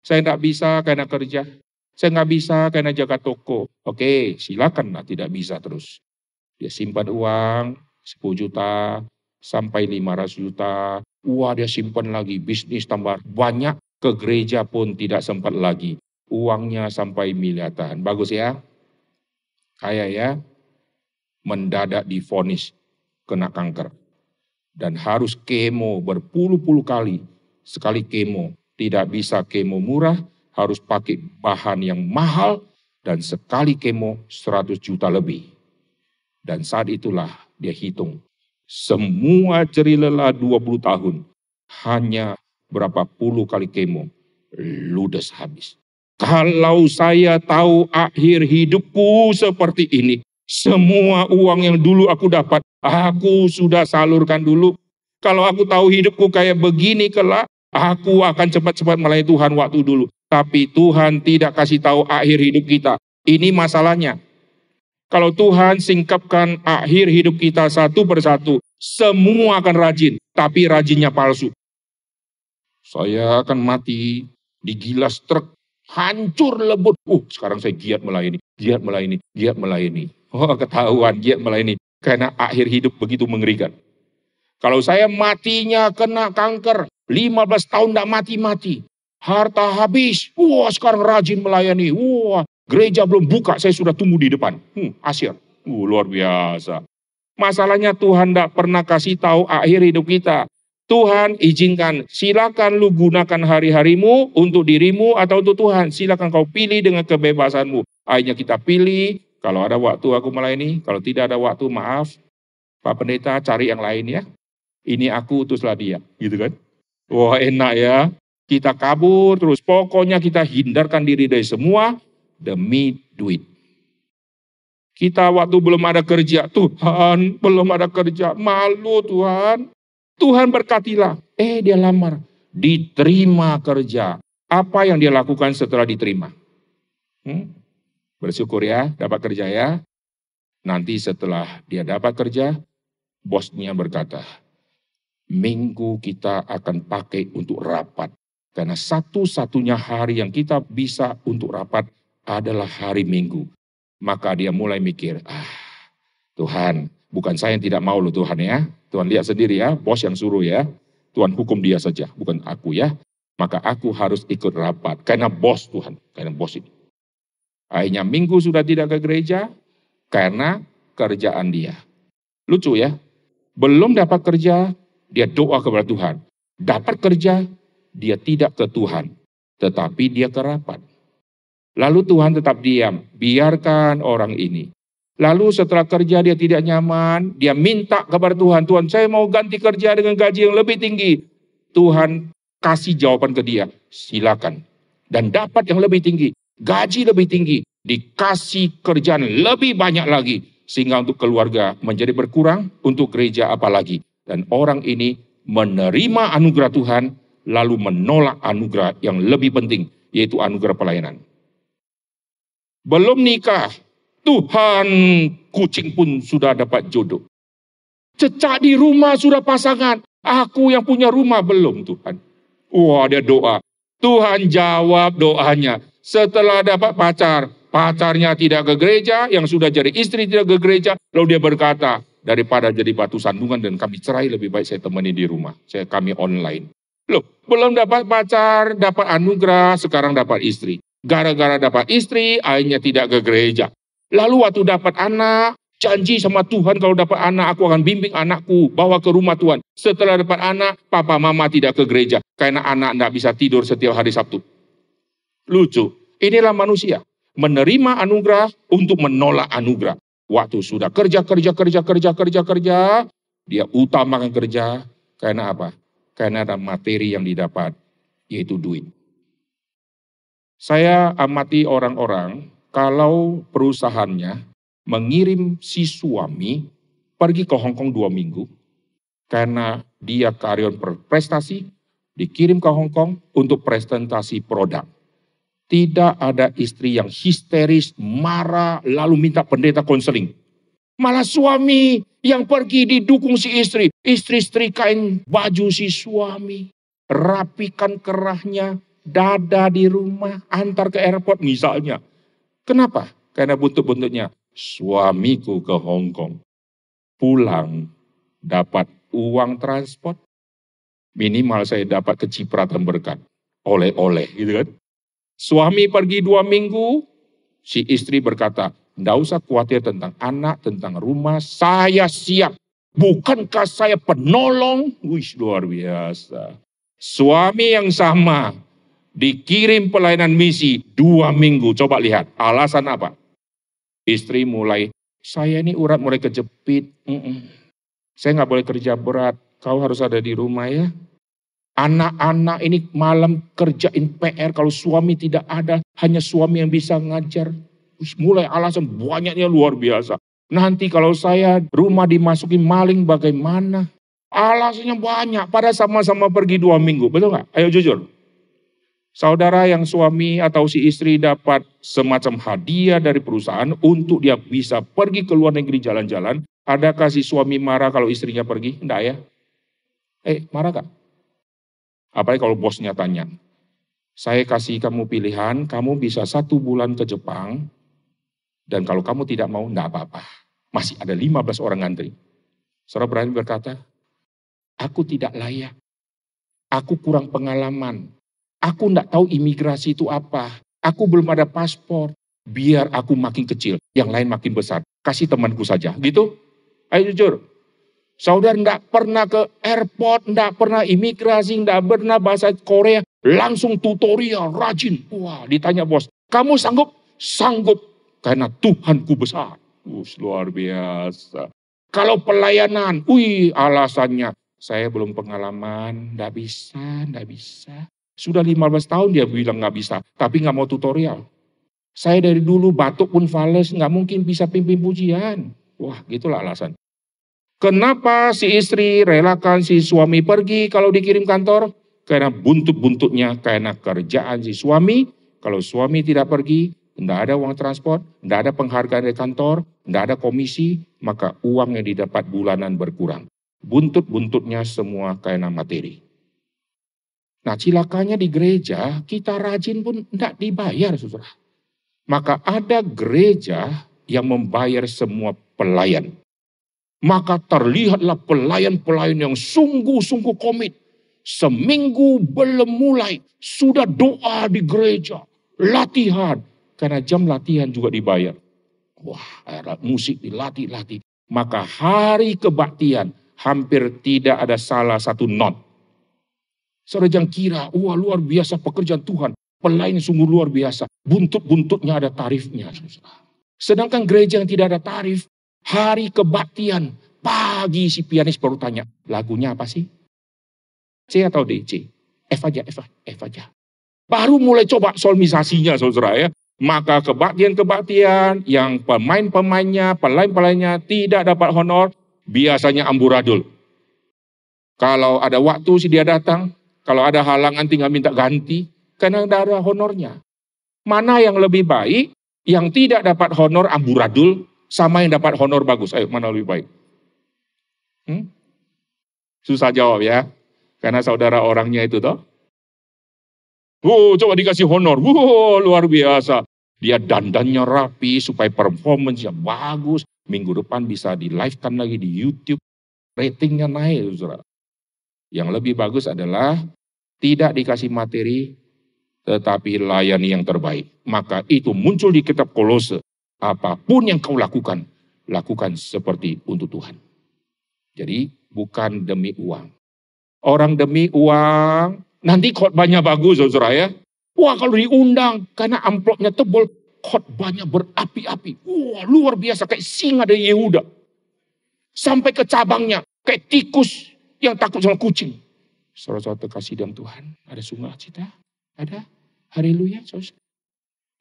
Saya tidak bisa karena kerja, saya nggak bisa karena jaga toko. Oke, silakan lah tidak bisa terus. Dia simpan uang 10 juta sampai 500 juta. Wah dia simpan lagi bisnis tambah banyak ke gereja pun tidak sempat lagi uangnya sampai miliatan. Bagus ya? Kaya ya? Mendadak difonis kena kanker. Dan harus kemo berpuluh-puluh kali. Sekali kemo. Tidak bisa kemo murah, harus pakai bahan yang mahal. Dan sekali kemo 100 juta lebih. Dan saat itulah dia hitung. Semua ceri lelah 20 tahun. Hanya berapa puluh kali kemo. Ludes habis kalau saya tahu akhir hidupku seperti ini, semua uang yang dulu aku dapat, aku sudah salurkan dulu. Kalau aku tahu hidupku kayak begini kelak, aku akan cepat-cepat melayani Tuhan waktu dulu. Tapi Tuhan tidak kasih tahu akhir hidup kita. Ini masalahnya. Kalau Tuhan singkapkan akhir hidup kita satu persatu, semua akan rajin, tapi rajinnya palsu. Saya akan mati digilas truk hancur lebur. Uh, sekarang saya giat melayani, giat melayani, giat melayani. Oh, ketahuan giat melayani karena akhir hidup begitu mengerikan. Kalau saya matinya kena kanker, 15 tahun tidak mati-mati. Harta habis, wah sekarang rajin melayani, wah gereja belum buka, saya sudah tunggu di depan. Hmm, asyik, uh, luar biasa. Masalahnya Tuhan tidak pernah kasih tahu akhir hidup kita. Tuhan izinkan, silakan lu gunakan hari-harimu untuk dirimu atau untuk Tuhan. Silakan kau pilih dengan kebebasanmu. Akhirnya kita pilih, kalau ada waktu aku melayani, kalau tidak ada waktu maaf, Pak Pendeta cari yang lain ya. Ini aku utuslah dia, gitu kan. Wah enak ya, kita kabur terus. Pokoknya kita hindarkan diri dari semua demi duit. Kita waktu belum ada kerja, Tuhan belum ada kerja, malu Tuhan. Tuhan berkatilah. Eh dia lamar. Diterima kerja. Apa yang dia lakukan setelah diterima? Hmm? Bersyukur ya, dapat kerja ya. Nanti setelah dia dapat kerja, bosnya berkata, minggu kita akan pakai untuk rapat. Karena satu-satunya hari yang kita bisa untuk rapat adalah hari minggu. Maka dia mulai mikir, ah Tuhan Bukan saya yang tidak mau loh Tuhan ya. Tuhan lihat sendiri ya, bos yang suruh ya. Tuhan hukum dia saja, bukan aku ya. Maka aku harus ikut rapat karena bos Tuhan, karena bos ini. Akhirnya minggu sudah tidak ke gereja karena kerjaan dia. Lucu ya, belum dapat kerja, dia doa kepada Tuhan. Dapat kerja, dia tidak ke Tuhan, tetapi dia ke rapat. Lalu Tuhan tetap diam, biarkan orang ini. Lalu setelah kerja dia tidak nyaman, dia minta kepada Tuhan, Tuhan saya mau ganti kerja dengan gaji yang lebih tinggi. Tuhan kasih jawaban ke dia, silakan. Dan dapat yang lebih tinggi, gaji lebih tinggi, dikasih kerjaan lebih banyak lagi. Sehingga untuk keluarga menjadi berkurang, untuk gereja apalagi. Dan orang ini menerima anugerah Tuhan, lalu menolak anugerah yang lebih penting, yaitu anugerah pelayanan. Belum nikah, Tuhan kucing pun sudah dapat jodoh. Cecak di rumah sudah pasangan. Aku yang punya rumah belum Tuhan. Wah ada doa. Tuhan jawab doanya. Setelah dapat pacar, pacarnya tidak ke gereja, yang sudah jadi istri tidak ke gereja. Lalu dia berkata, daripada jadi batu sandungan dan kami cerai lebih baik saya temani di rumah. Saya kami online. Loh, belum dapat pacar, dapat anugerah, sekarang dapat istri. Gara-gara dapat istri, akhirnya tidak ke gereja. Lalu waktu dapat anak, janji sama Tuhan kalau dapat anak, aku akan bimbing anakku bawa ke rumah Tuhan. Setelah dapat anak, papa mama tidak ke gereja. Karena anak tidak bisa tidur setiap hari Sabtu. Lucu. Inilah manusia. Menerima anugerah untuk menolak anugerah. Waktu sudah kerja, kerja, kerja, kerja, kerja, kerja. Dia utamakan kerja. Karena apa? Karena ada materi yang didapat. Yaitu duit. Saya amati orang-orang kalau perusahaannya mengirim si suami pergi ke Hong Kong dua minggu karena dia karyawan berprestasi dikirim ke Hong Kong untuk presentasi produk. Tidak ada istri yang histeris, marah, lalu minta pendeta konseling. Malah suami yang pergi didukung si istri. Istri setrikain baju si suami. Rapikan kerahnya, dada di rumah, antar ke airport misalnya. Kenapa? Karena butuh bentuknya suamiku ke Hong Kong. Pulang dapat uang transport. Minimal saya dapat kecipratan berkat. Oleh-oleh gitu kan. Suami pergi dua minggu. Si istri berkata, tidak usah khawatir tentang anak, tentang rumah. Saya siap. Bukankah saya penolong? Wih, luar biasa. Suami yang sama Dikirim pelayanan misi dua minggu. Coba lihat, alasan apa? Istri mulai, saya ini urat mulai kejepit. Mm -mm. Saya nggak boleh kerja berat. Kau harus ada di rumah ya. Anak-anak ini malam kerjain PR. Kalau suami tidak ada, hanya suami yang bisa ngajar. Mulai alasan banyaknya luar biasa. Nanti kalau saya rumah dimasuki maling bagaimana? Alasannya banyak. Pada sama-sama pergi dua minggu. Betul nggak? Ayo jujur. Saudara yang suami atau si istri dapat semacam hadiah dari perusahaan untuk dia bisa pergi ke luar negeri jalan-jalan. ada kasih suami marah kalau istrinya pergi? Enggak ya? Eh, marah gak? Apalagi kalau bosnya tanya, saya kasih kamu pilihan, kamu bisa satu bulan ke Jepang, dan kalau kamu tidak mau, enggak apa-apa. Masih ada 15 orang ngantri. Saudara berani berkata, aku tidak layak, aku kurang pengalaman, Aku tidak tahu imigrasi itu apa. Aku belum ada paspor. Biar aku makin kecil, yang lain makin besar. Kasih temanku saja, gitu. Ayo jujur. Saudara tidak pernah ke airport, tidak pernah imigrasi, tidak pernah bahasa Korea. Langsung tutorial, rajin. Wah, ditanya bos, kamu sanggup? Sanggup, karena Tuhanku besar. Uh, luar biasa. Kalau pelayanan, wih alasannya, saya belum pengalaman, nggak bisa, nggak bisa. Sudah 15 tahun dia bilang nggak bisa, tapi nggak mau tutorial. Saya dari dulu batuk pun fales, nggak mungkin bisa pimpin pujian. Wah, gitulah alasan. Kenapa si istri relakan si suami pergi kalau dikirim kantor? Karena buntut-buntutnya, karena kerjaan si suami. Kalau suami tidak pergi, tidak ada uang transport, tidak ada penghargaan dari kantor, tidak ada komisi, maka uang yang didapat bulanan berkurang. Buntut-buntutnya semua karena materi. Nah cilakanya di gereja, kita rajin pun tidak dibayar saudara. Maka ada gereja yang membayar semua pelayan. Maka terlihatlah pelayan-pelayan yang sungguh-sungguh komit. Seminggu belum mulai, sudah doa di gereja, latihan. Karena jam latihan juga dibayar. Wah, era musik dilatih-latih. Maka hari kebaktian hampir tidak ada salah satu not Saudara jangan kira, wah luar biasa pekerjaan Tuhan. Pelayan sungguh luar biasa. Buntut-buntutnya ada tarifnya. Sedangkan gereja yang tidak ada tarif, hari kebaktian, pagi si pianis baru tanya, lagunya apa sih? C atau D? C. F aja, F, aja F aja. Baru mulai coba solmisasinya saudara ya. Maka kebaktian-kebaktian yang pemain-pemainnya, pelain pelainnya tidak dapat honor, biasanya amburadul. Kalau ada waktu si dia datang, kalau ada halangan tinggal minta ganti, karena tidak ada honornya. Mana yang lebih baik, yang tidak dapat honor amburadul, sama yang dapat honor bagus. Ayo, mana lebih baik? Hmm? Susah jawab ya, karena saudara orangnya itu toh. Wow, oh, coba dikasih honor, wow, luar biasa. Dia dandannya rapi supaya performance-nya bagus. Minggu depan bisa di live kan lagi di YouTube. Ratingnya naik, saudara. Yang lebih bagus adalah tidak dikasih materi tetapi layani yang terbaik. Maka itu muncul di kitab Kolose. Apapun yang kau lakukan, lakukan seperti untuk Tuhan. Jadi bukan demi uang. Orang demi uang, nanti khotbahnya bagus saudara ya. Wah kalau diundang, karena amplopnya tebal, khotbahnya berapi-api. Wah luar biasa, kayak singa dari Yehuda. Sampai ke cabangnya, kayak tikus yang takut sama kucing. Saudara-saudara terkasih dalam Tuhan, ada sungai cita, ada haleluya.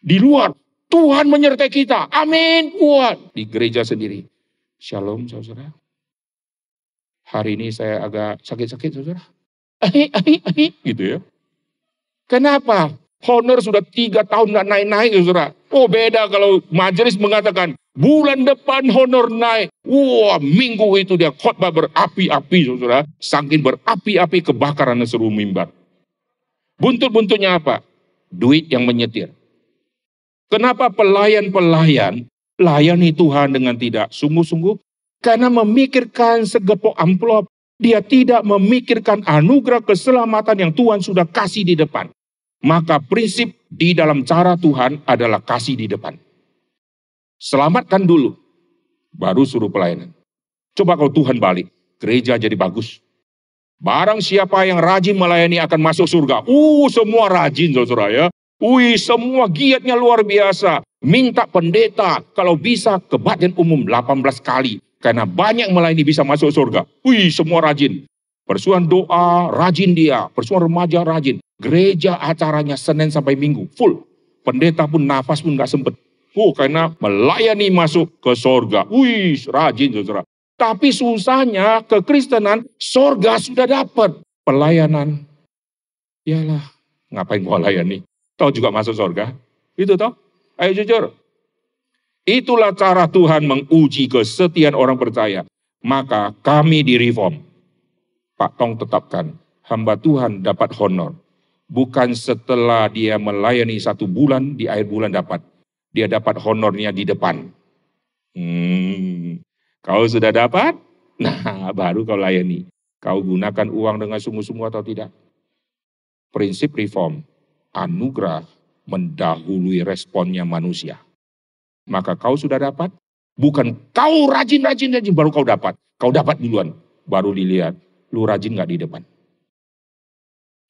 Di luar, Tuhan menyertai kita. Amin. buat Di gereja sendiri. Shalom, saudara. Hari ini saya agak sakit-sakit, saudara. Ahi, ahi, ahi, gitu ya. Kenapa? Honor sudah tiga tahun nggak naik-naik, saudara. Oh beda kalau majelis mengatakan Bulan depan honor naik. Wah, minggu itu dia khotbah berapi-api, saudara. Sangkin berapi-api kebakaran seru mimbar. Buntut-buntutnya apa? Duit yang menyetir. Kenapa pelayan-pelayan layani Tuhan dengan tidak sungguh-sungguh? Karena memikirkan segepok amplop. Dia tidak memikirkan anugerah keselamatan yang Tuhan sudah kasih di depan. Maka prinsip di dalam cara Tuhan adalah kasih di depan. Selamatkan dulu, baru suruh pelayanan. Coba kalau Tuhan balik, gereja jadi bagus. Barang siapa yang rajin melayani akan masuk surga. Uh, semua rajin saudara ya. Wih, semua giatnya luar biasa. Minta pendeta kalau bisa ke badan umum 18 kali. Karena banyak melayani bisa masuk surga. Wih, semua rajin. Persuan doa, rajin dia. Persuan remaja, rajin. Gereja acaranya Senin sampai Minggu, full. Pendeta pun nafas pun gak sempet. Oh, karena melayani masuk ke sorga. Wih, rajin saudara. Tapi susahnya kekristenan, sorga sudah dapat. Pelayanan. Yalah, ngapain gua layani? Tahu juga masuk sorga? Itu toh? Ayo jujur. Itulah cara Tuhan menguji kesetiaan orang percaya. Maka kami di reform. Pak Tong tetapkan, hamba Tuhan dapat honor. Bukan setelah dia melayani satu bulan, di akhir bulan dapat dia dapat honornya di depan. Hmm, kau sudah dapat? Nah, baru kau layani. Kau gunakan uang dengan sungguh-sungguh atau tidak? Prinsip reform, anugerah mendahului responnya manusia. Maka kau sudah dapat, bukan kau rajin-rajin-rajin baru kau dapat. Kau dapat duluan, baru dilihat. Lu rajin gak di depan.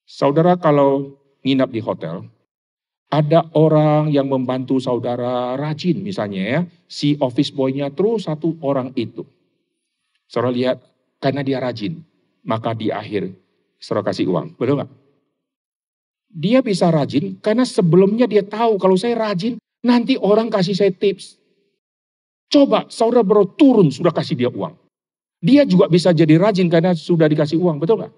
Saudara kalau nginap di hotel, ada orang yang membantu saudara rajin misalnya ya, si office boy-nya terus satu orang itu. Saudara lihat, karena dia rajin, maka di akhir saudara kasih uang, betul nggak? Dia bisa rajin karena sebelumnya dia tahu kalau saya rajin, nanti orang kasih saya tips. Coba saudara baru turun sudah kasih dia uang. Dia juga bisa jadi rajin karena sudah dikasih uang, betul nggak?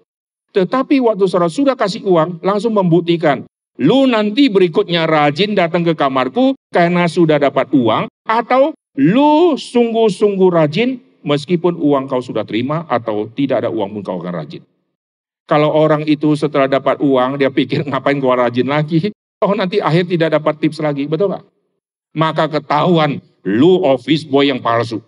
Tetapi waktu saudara sudah kasih uang, langsung membuktikan. Lu nanti berikutnya rajin datang ke kamarku karena sudah dapat uang atau lu sungguh-sungguh rajin meskipun uang kau sudah terima atau tidak ada uang pun kau akan rajin. Kalau orang itu setelah dapat uang, dia pikir ngapain gua rajin lagi? Oh nanti akhir tidak dapat tips lagi, betul nggak? Maka ketahuan lu office boy yang palsu.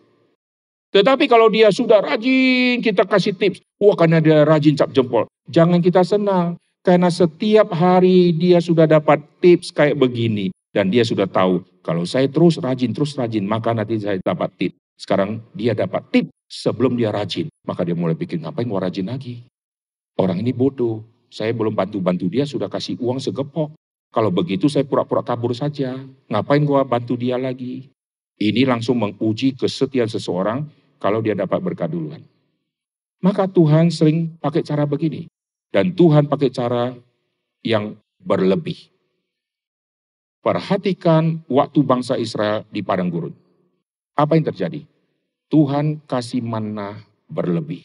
Tetapi kalau dia sudah rajin, kita kasih tips. Wah karena dia rajin cap jempol. Jangan kita senang. Karena setiap hari dia sudah dapat tips kayak begini. Dan dia sudah tahu, kalau saya terus rajin, terus rajin, maka nanti saya dapat tip. Sekarang dia dapat tip sebelum dia rajin. Maka dia mulai pikir, ngapain mau rajin lagi? Orang ini bodoh. Saya belum bantu-bantu dia, sudah kasih uang segepok. Kalau begitu saya pura-pura kabur saja. Ngapain gua bantu dia lagi? Ini langsung menguji kesetiaan seseorang kalau dia dapat berkat duluan. Maka Tuhan sering pakai cara begini. Dan Tuhan pakai cara yang berlebih. Perhatikan waktu bangsa Israel di padang gurun. Apa yang terjadi? Tuhan kasih mana berlebih.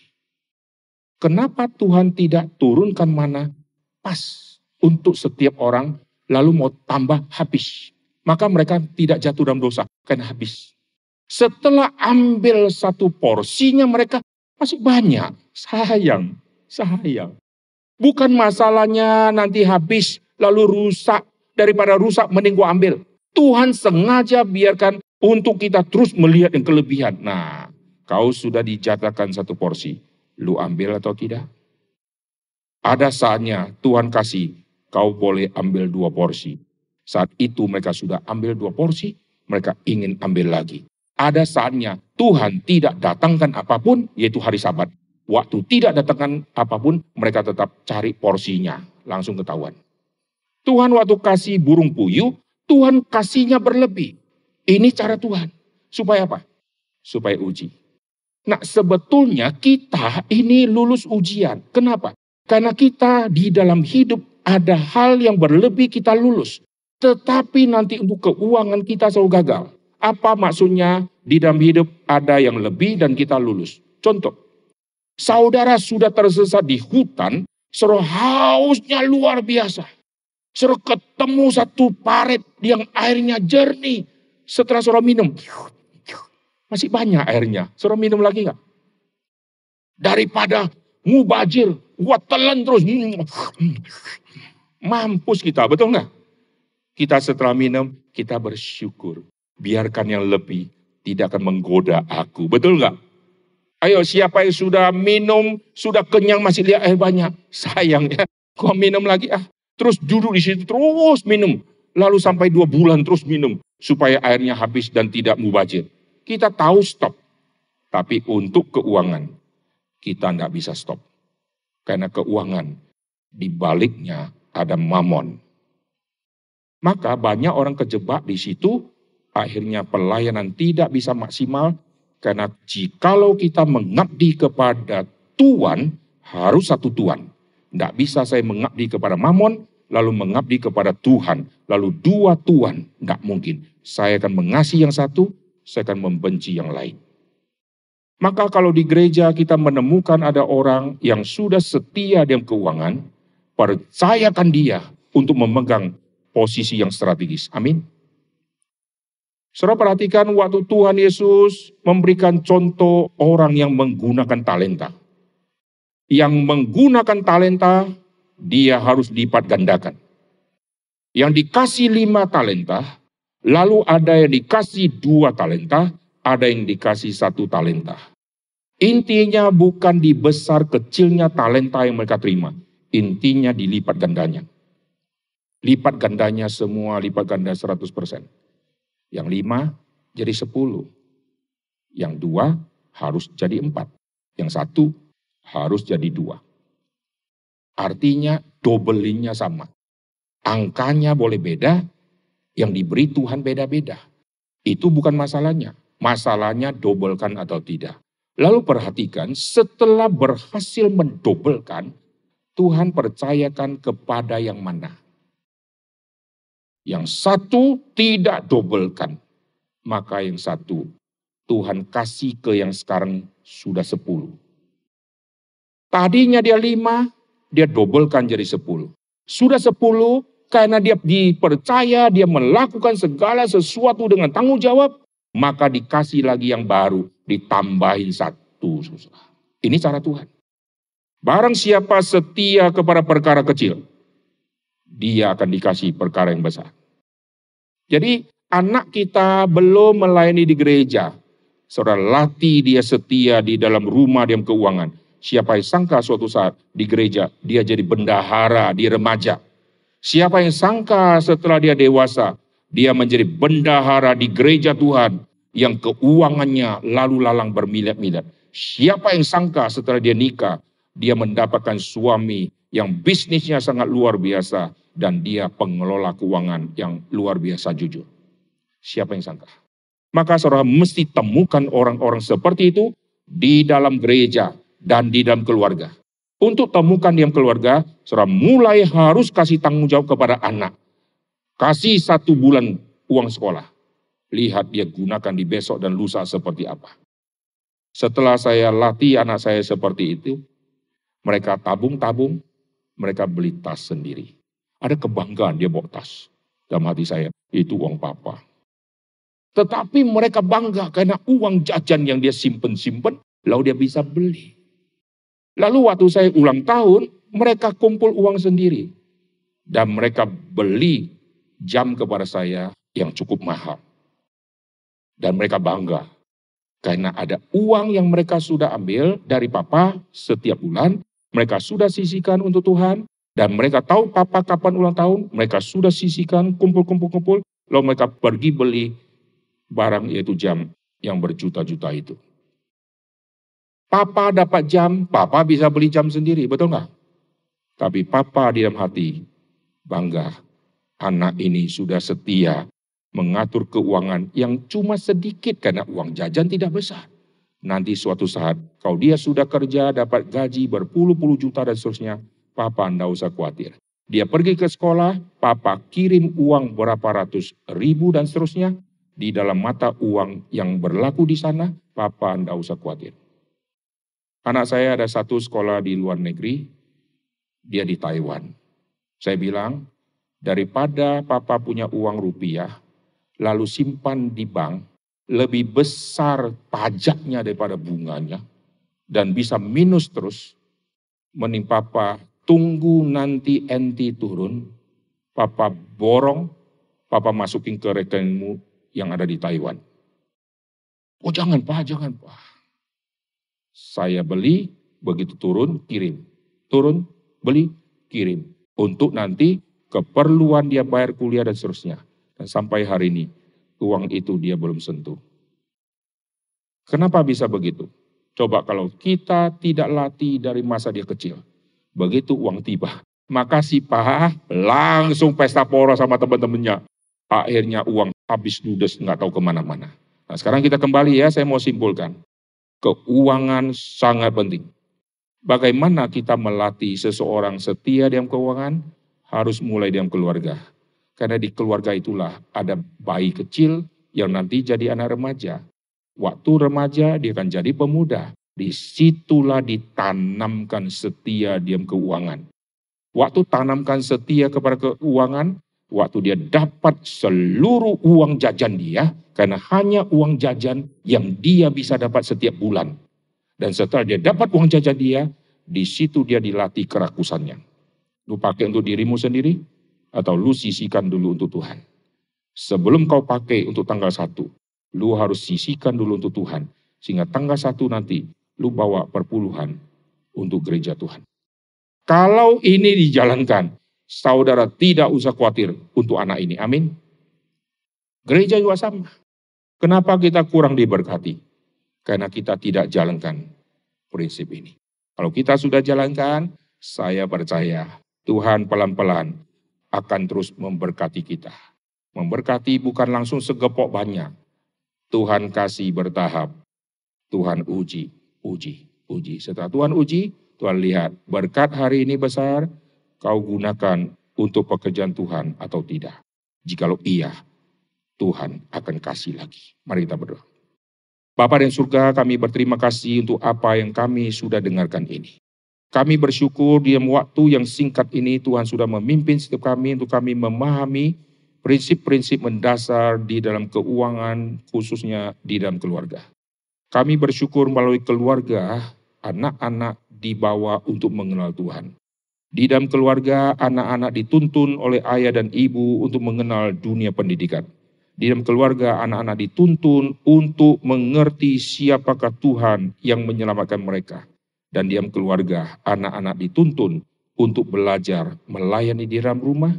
Kenapa Tuhan tidak turunkan mana pas untuk setiap orang lalu mau tambah habis. Maka mereka tidak jatuh dalam dosa, karena habis. Setelah ambil satu porsinya mereka masih banyak. Sayang, sayang. Bukan masalahnya nanti habis lalu rusak daripada rusak mending gua ambil. Tuhan sengaja biarkan untuk kita terus melihat yang kelebihan. Nah, kau sudah dijatakan satu porsi. Lu ambil atau tidak? Ada saatnya Tuhan kasih, kau boleh ambil dua porsi. Saat itu mereka sudah ambil dua porsi, mereka ingin ambil lagi. Ada saatnya Tuhan tidak datangkan apapun, yaitu hari sabat. Waktu tidak datangkan apapun, mereka tetap cari porsinya. Langsung ketahuan. Tuhan waktu kasih burung puyuh, Tuhan kasihnya berlebih. Ini cara Tuhan. Supaya apa? Supaya uji. Nah sebetulnya kita ini lulus ujian. Kenapa? Karena kita di dalam hidup ada hal yang berlebih kita lulus. Tetapi nanti untuk keuangan kita selalu gagal. Apa maksudnya di dalam hidup ada yang lebih dan kita lulus. Contoh, Saudara sudah tersesat di hutan, suruh hausnya luar biasa. Suruh ketemu satu paret yang airnya jernih. Setelah suruh minum, masih banyak airnya. Suruh minum lagi nggak? Daripada mubajir, gua telan terus. Mampus kita, betul nggak? Kita setelah minum, kita bersyukur. Biarkan yang lebih tidak akan menggoda aku. Betul nggak? Ayo siapa yang sudah minum, sudah kenyang masih lihat air banyak. Sayang ya, kok minum lagi ah. Terus duduk di situ terus minum. Lalu sampai dua bulan terus minum. Supaya airnya habis dan tidak mubajir. Kita tahu stop. Tapi untuk keuangan, kita nggak bisa stop. Karena keuangan, di baliknya ada mamon. Maka banyak orang kejebak di situ, akhirnya pelayanan tidak bisa maksimal karena jikalau kita mengabdi kepada Tuhan, harus satu Tuhan. Tidak bisa saya mengabdi kepada Mamon, lalu mengabdi kepada Tuhan, lalu dua Tuhan. Tidak mungkin. Saya akan mengasihi yang satu, saya akan membenci yang lain. Maka kalau di gereja kita menemukan ada orang yang sudah setia dalam keuangan, percayakan dia untuk memegang posisi yang strategis. Amin. Saudara perhatikan waktu Tuhan Yesus memberikan contoh orang yang menggunakan talenta. Yang menggunakan talenta, dia harus lipat gandakan. Yang dikasih lima talenta, lalu ada yang dikasih dua talenta, ada yang dikasih satu talenta. Intinya bukan di besar kecilnya talenta yang mereka terima. Intinya dilipat gandanya. Lipat gandanya semua, lipat ganda 100%. Yang lima jadi sepuluh. Yang dua harus jadi empat. Yang satu harus jadi dua. Artinya dobelinya sama. Angkanya boleh beda, yang diberi Tuhan beda-beda. Itu bukan masalahnya. Masalahnya dobelkan atau tidak. Lalu perhatikan, setelah berhasil mendobelkan, Tuhan percayakan kepada yang mana? Yang satu tidak dobelkan. Maka yang satu Tuhan kasih ke yang sekarang sudah sepuluh. Tadinya dia lima, dia dobelkan jadi sepuluh. Sudah sepuluh, karena dia dipercaya, dia melakukan segala sesuatu dengan tanggung jawab, maka dikasih lagi yang baru, ditambahin satu. Ini cara Tuhan. Barang siapa setia kepada perkara kecil, dia akan dikasih perkara yang besar. Jadi anak kita belum melayani di gereja. Saudara latih dia setia di dalam rumah dan keuangan. Siapa yang sangka suatu saat di gereja dia jadi bendahara di remaja. Siapa yang sangka setelah dia dewasa dia menjadi bendahara di gereja Tuhan yang keuangannya lalu lalang bermilat-milat. Siapa yang sangka setelah dia nikah dia mendapatkan suami yang bisnisnya sangat luar biasa dan dia pengelola keuangan yang luar biasa jujur. Siapa yang sangka? Maka saudara mesti temukan orang-orang seperti itu di dalam gereja dan di dalam keluarga. Untuk temukan yang keluarga, saudara mulai harus kasih tanggung jawab kepada anak. Kasih satu bulan uang sekolah. Lihat dia gunakan di besok dan lusa seperti apa. Setelah saya latih anak saya seperti itu, mereka tabung-tabung, mereka beli tas sendiri ada kebanggaan dia bawa tas. Dalam hati saya, itu uang papa. Tetapi mereka bangga karena uang jajan yang dia simpen-simpen, lalu dia bisa beli. Lalu waktu saya ulang tahun, mereka kumpul uang sendiri. Dan mereka beli jam kepada saya yang cukup mahal. Dan mereka bangga karena ada uang yang mereka sudah ambil dari papa setiap bulan, mereka sudah sisihkan untuk Tuhan, dan mereka tahu papa kapan ulang tahun, mereka sudah sisihkan, kumpul-kumpul-kumpul, lalu mereka pergi beli barang yaitu jam yang berjuta-juta itu. Papa dapat jam, papa bisa beli jam sendiri, betul nggak? Tapi papa di dalam hati bangga, anak ini sudah setia mengatur keuangan yang cuma sedikit karena uang jajan tidak besar. Nanti suatu saat, kalau dia sudah kerja, dapat gaji berpuluh-puluh juta dan seterusnya, Papa anda usah khawatir. Dia pergi ke sekolah, Papa kirim uang berapa ratus ribu dan seterusnya. Di dalam mata uang yang berlaku di sana, Papa anda usah khawatir. Anak saya ada satu sekolah di luar negeri, dia di Taiwan. Saya bilang, daripada papa punya uang rupiah, lalu simpan di bank, lebih besar pajaknya daripada bunganya, dan bisa minus terus, menimpa papa Tunggu nanti enti turun, Papa borong, Papa masukin ke rekeningmu yang ada di Taiwan. Oh jangan Pak, jangan Pak. Saya beli, begitu turun, kirim. Turun, beli, kirim. Untuk nanti keperluan dia bayar kuliah dan seterusnya. Dan sampai hari ini, uang itu dia belum sentuh. Kenapa bisa begitu? Coba kalau kita tidak latih dari masa dia kecil. Begitu uang tiba, maka si Pak langsung pesta pora sama teman-temannya. Akhirnya uang habis ludes nggak tahu kemana-mana. Nah sekarang kita kembali ya, saya mau simpulkan. Keuangan sangat penting. Bagaimana kita melatih seseorang setia dalam keuangan? Harus mulai dalam keluarga. Karena di keluarga itulah ada bayi kecil yang nanti jadi anak remaja. Waktu remaja dia akan jadi pemuda. Disitulah ditanamkan setia diam keuangan. Waktu tanamkan setia kepada keuangan, waktu dia dapat seluruh uang jajan dia, karena hanya uang jajan yang dia bisa dapat setiap bulan. Dan setelah dia dapat uang jajan dia, di situ dia dilatih kerakusannya. Lu pakai untuk dirimu sendiri, atau lu sisihkan dulu untuk Tuhan. Sebelum kau pakai untuk tanggal satu, lu harus sisihkan dulu untuk Tuhan. Sehingga tanggal satu nanti, lu bawa perpuluhan untuk gereja Tuhan. Kalau ini dijalankan, saudara tidak usah khawatir untuk anak ini. Amin. Gereja juga sama. Kenapa kita kurang diberkati? Karena kita tidak jalankan prinsip ini. Kalau kita sudah jalankan, saya percaya Tuhan pelan-pelan akan terus memberkati kita. Memberkati bukan langsung segepok banyak. Tuhan kasih bertahap. Tuhan uji uji. Uji. Setelah Tuhan uji, Tuhan lihat berkat hari ini besar, kau gunakan untuk pekerjaan Tuhan atau tidak. Jikalau iya, Tuhan akan kasih lagi. Mari kita berdoa. Bapak dan surga, kami berterima kasih untuk apa yang kami sudah dengarkan ini. Kami bersyukur di waktu yang singkat ini Tuhan sudah memimpin setiap kami untuk kami memahami prinsip-prinsip mendasar di dalam keuangan khususnya di dalam keluarga. Kami bersyukur melalui keluarga, anak-anak dibawa untuk mengenal Tuhan. Di dalam keluarga, anak-anak dituntun oleh ayah dan ibu untuk mengenal dunia pendidikan. Di dalam keluarga, anak-anak dituntun untuk mengerti siapakah Tuhan yang menyelamatkan mereka. Dan di dalam keluarga, anak-anak dituntun untuk belajar melayani di dalam rumah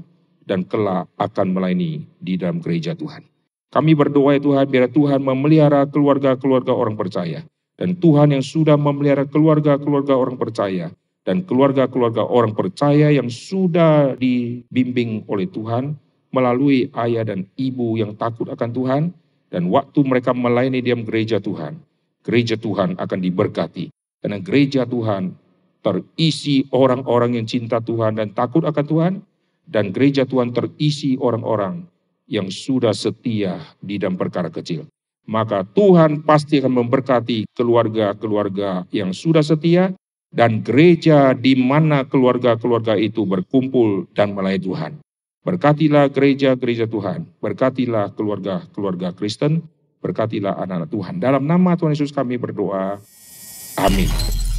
dan kelak akan melayani di dalam gereja Tuhan. Kami berdoa ya Tuhan, biar Tuhan memelihara keluarga-keluarga orang percaya. Dan Tuhan yang sudah memelihara keluarga-keluarga orang percaya. Dan keluarga-keluarga orang percaya yang sudah dibimbing oleh Tuhan melalui ayah dan ibu yang takut akan Tuhan. Dan waktu mereka melayani diam gereja Tuhan, gereja Tuhan akan diberkati. Karena gereja Tuhan terisi orang-orang yang cinta Tuhan dan takut akan Tuhan. Dan gereja Tuhan terisi orang-orang yang sudah setia di dalam perkara kecil. Maka Tuhan pasti akan memberkati keluarga-keluarga yang sudah setia dan gereja di mana keluarga-keluarga itu berkumpul dan melayani Tuhan. Berkatilah gereja-gereja Tuhan, berkatilah keluarga-keluarga Kristen, berkatilah anak-anak Tuhan. Dalam nama Tuhan Yesus kami berdoa. Amin.